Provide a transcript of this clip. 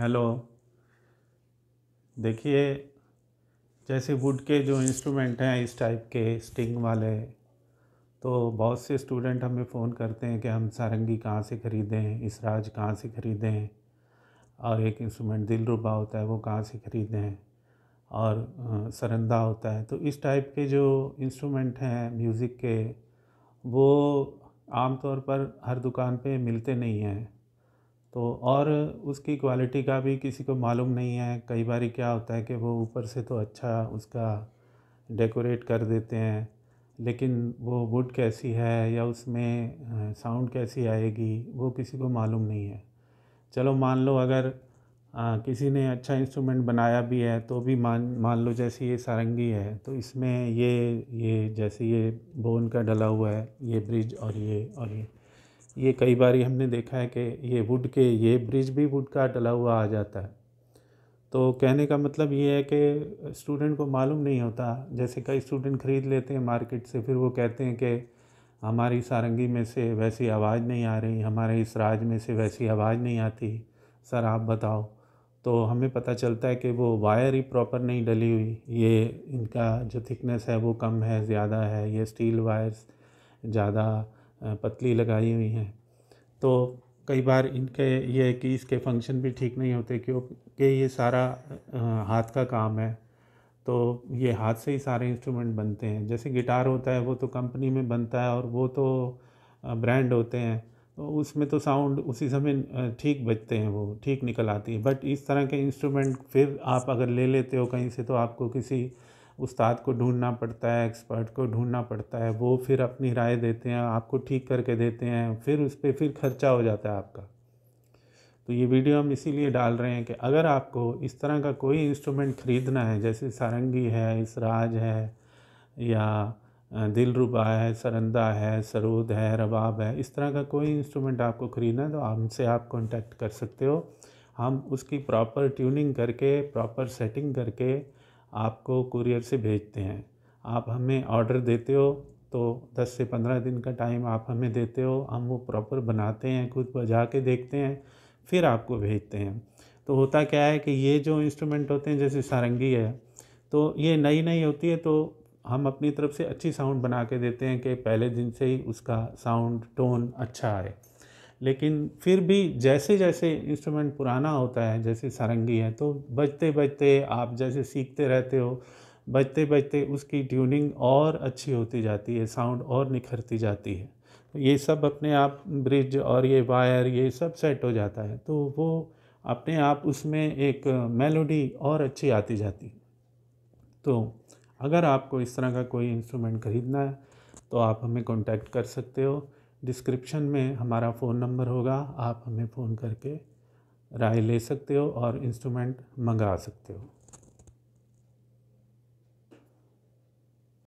hello देखिए जैसे would के जो इंस्ट्रूमेंट हैं इस टाइप के स्टिंग वाले तो बहुत से स्टूडेंट हमें फ़ोन करते हैं कि हम सारंगी कहाँ से ख़रीदें इसराज कहाँ से ख़रीदें और एक इंस्ट्रूमेंट दिल रुबा होता है वो कहाँ से ख़रीदें और सरंदा होता है तो इस टाइप के जो इंस्ट्रूमेंट हैं म्यूज़िक के वो आमतौर पर हर दुकान पे मिलते नहीं हैं तो और उसकी क्वालिटी का भी किसी को मालूम नहीं है कई बार क्या होता है कि वो ऊपर से तो अच्छा उसका डेकोरेट कर देते हैं लेकिन वो वुड कैसी है या उसमें साउंड कैसी आएगी वो किसी को मालूम नहीं है चलो मान लो अगर आ, किसी ने अच्छा इंस्ट्रूमेंट बनाया भी है तो भी मान मान लो जैसे ये सारंगी है तो इसमें ये ये जैसे ये बोन का डला हुआ है ये ब्रिज और ये और ये ये कई बार हमने देखा है कि ये वुड के ये ब्रिज भी वुड का डला हुआ आ जाता है तो कहने का मतलब ये है कि स्टूडेंट को मालूम नहीं होता जैसे कई स्टूडेंट ख़रीद लेते हैं मार्केट से फिर वो कहते हैं कि हमारी सारंगी में से वैसी आवाज़ नहीं आ रही हमारे इस राज में से वैसी आवाज़ नहीं आती सर आप बताओ तो हमें पता चलता है कि वो वायर ही प्रॉपर नहीं डली हुई ये इनका जो थिकनेस है वो कम है ज़्यादा है ये स्टील वायर्स ज़्यादा पतली लगाई हुई हैं तो कई बार इनके ये कि इसके फंक्शन भी ठीक नहीं होते क्योंकि ये सारा हाथ का काम है तो ये हाथ से ही सारे इंस्ट्रूमेंट बनते हैं जैसे गिटार होता है वो तो कंपनी में बनता है और वो तो ब्रांड होते हैं तो उसमें तो साउंड उसी समय ठीक बजते हैं वो ठीक निकल आती है बट इस तरह के इंस्ट्रूमेंट फिर आप अगर ले लेते हो कहीं से तो आपको किसी उस्ताद को ढूंढना पड़ता है एक्सपर्ट को ढूंढना पड़ता है वो फिर अपनी राय देते हैं आपको ठीक करके देते हैं फिर उस पर फिर खर्चा हो जाता है आपका तो ये वीडियो हम इसीलिए डाल रहे हैं कि अगर आपको इस तरह का कोई इंस्ट्रूमेंट ख़रीदना है जैसे सारंगी है इसराज है या दिलरुबा है सरंदा है सरूद है रबाब है इस तरह का कोई इंस्ट्रूमेंट आपको ख़रीदना है तो हमसे आप कॉन्टैक्ट कर सकते हो हम उसकी प्रॉपर ट्यूनिंग करके प्रॉपर सेटिंग करके आपको कुरियर से भेजते हैं आप हमें ऑर्डर देते हो तो 10 से 15 दिन का टाइम आप हमें देते हो हम वो प्रॉपर बनाते हैं खुद बजा के देखते हैं फिर आपको भेजते हैं तो होता क्या है कि ये जो इंस्ट्रूमेंट होते हैं जैसे सारंगी है तो ये नई नई होती है तो हम अपनी तरफ से अच्छी साउंड बना के देते हैं कि पहले दिन से ही उसका साउंड टोन अच्छा आए लेकिन फिर भी जैसे जैसे इंस्ट्रूमेंट पुराना होता है जैसे सारंगी है तो बजते बजते आप जैसे सीखते रहते हो बजते बजते उसकी ट्यूनिंग और अच्छी होती जाती है साउंड और निखरती जाती है तो ये सब अपने आप ब्रिज और ये वायर ये सब सेट हो जाता है तो वो अपने आप उसमें एक मेलोडी और अच्छी आती जाती है तो अगर आपको इस तरह का कोई इंस्ट्रूमेंट ख़रीदना है तो आप हमें कांटेक्ट कर सकते हो डिस्क्रिप्शन में हमारा फ़ोन नंबर होगा आप हमें फ़ोन करके राय ले सकते हो और इंस्ट्रूमेंट मंगा सकते हो